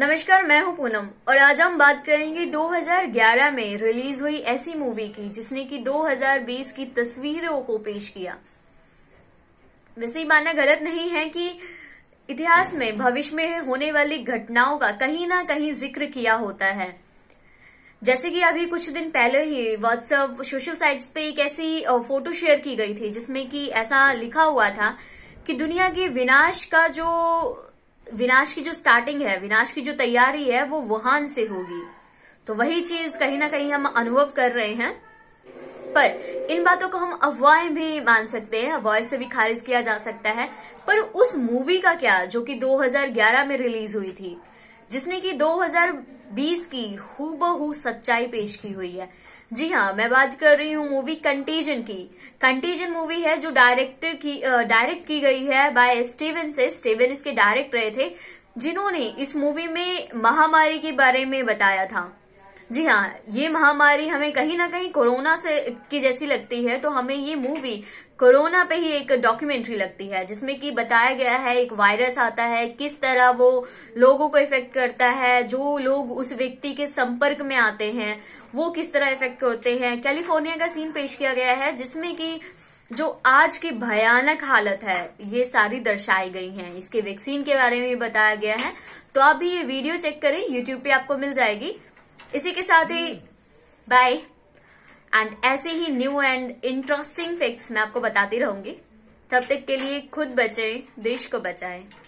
नमस्कार मैं हूं पूनम और आज हम बात करेंगे 2011 में रिलीज हुई ऐसी मूवी की जिसने कि 2020 की तस्वीरों को पेश किया वैसे ही मानना गलत नहीं है कि इतिहास में भविष्य में होने वाली घटनाओं का कहीं ना कहीं जिक्र किया होता है जैसे कि अभी कुछ दिन पहले ही व्हाट्सएप सोशल साइट्स पे एक ऐसी फोटो शेयर की गई थी जिसमें कि ऐसा लिखा हुआ था कि दुनिया के विनाश का जो विनाश की जो स्टार्टिंग है विनाश की जो तैयारी है वो वुहान से होगी तो वही चीज कहीं ना कहीं हम अनुभव कर रहे हैं पर इन बातों को हम अफवाहें भी मान सकते हैं अफवाह से भी खारिज किया जा सकता है पर उस मूवी का क्या जो कि 2011 में रिलीज हुई थी जिसने कि 2020 की हूबहू सच्चाई पेश की हुई है जी हाँ मैं बात कर रही हूँ मूवी कंटीजन की कंटीजन मूवी है जो डायरेक्ट की डायरेक्ट की गई है बाय स्टीवन से स्टीवन इसके डायरेक्ट रहे थे जिन्होंने इस मूवी में महामारी के बारे में बताया था जी हाँ ये महामारी हमें कहीं ना कहीं कोरोना से की जैसी लगती है तो हमें ये मूवी कोरोना पे ही एक डॉक्यूमेंट्री लगती है जिसमें कि बताया गया है एक वायरस आता है किस तरह वो लोगों को इफेक्ट करता है जो लोग उस व्यक्ति के संपर्क में आते हैं वो किस तरह इफेक्ट करते हैं कैलिफोर्निया का सीन पेश किया गया है जिसमें कि जो आज की भयानक हालत है ये सारी दर्शाई गई हैं इसके वैक्सीन के बारे में भी बताया गया है तो आप भी ये वीडियो चेक करें यूट्यूब पे आपको मिल जाएगी इसी के साथ ही बाय एंड ऐसे ही न्यू एंड इंटरेस्टिंग फिक्स मैं आपको बताती रहूंगी तब तक के लिए खुद बचें देश को बचाएं